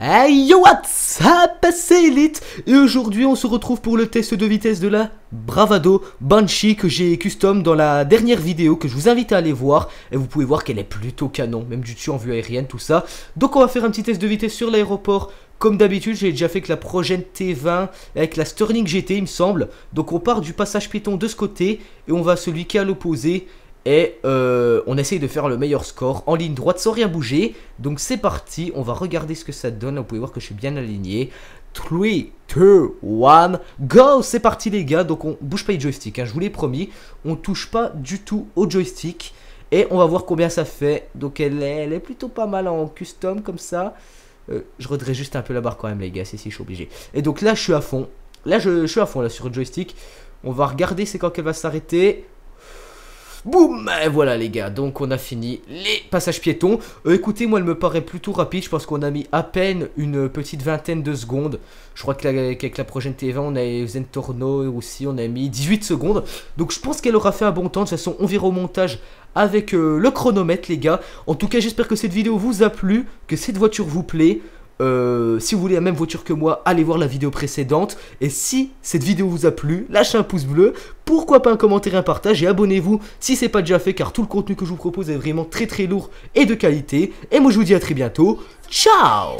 Hey yo what's up c'est Elite et aujourd'hui on se retrouve pour le test de vitesse de la Bravado Banshee que j'ai custom dans la dernière vidéo que je vous invite à aller voir et vous pouvez voir qu'elle est plutôt canon même du dessus en vue aérienne tout ça donc on va faire un petit test de vitesse sur l'aéroport comme d'habitude, j'ai déjà fait que la prochaine T20 avec la Sterling GT, il me semble. Donc on part du passage piéton de ce côté et on va celui qui est à l'opposé. Et euh, on essaye de faire le meilleur score en ligne droite sans rien bouger. Donc c'est parti, on va regarder ce que ça donne. Vous pouvez voir que je suis bien aligné. 3, 2, 1, go C'est parti les gars, donc on bouge pas les joystick. Hein. je vous l'ai promis. On touche pas du tout au joystick. Et on va voir combien ça fait. Donc elle est, plutôt pas mal en custom comme ça. Euh, je redresse juste un peu la barre quand même les gars, c'est si je suis obligé. Et donc là je suis à fond. Là je, je suis à fond là sur le joystick. On va regarder c'est quand qu'elle va s'arrêter. Boum Voilà les gars, donc on a fini les passages piétons. Euh, écoutez, moi elle me paraît plutôt rapide, je pense qu'on a mis à peine une petite vingtaine de secondes. Je crois qu'avec la prochaine TV, on a Zentorno aussi, on a mis 18 secondes. Donc je pense qu'elle aura fait un bon temps, de toute façon on verra au montage avec euh, le chronomètre les gars. En tout cas j'espère que cette vidéo vous a plu, que cette voiture vous plaît. Euh, si vous voulez la même voiture que moi, allez voir la vidéo précédente. Et si cette vidéo vous a plu, lâchez un pouce bleu. Pourquoi pas un commentaire, un partage et abonnez-vous si c'est pas déjà fait car tout le contenu que je vous propose est vraiment très très lourd et de qualité. Et moi je vous dis à très bientôt. Ciao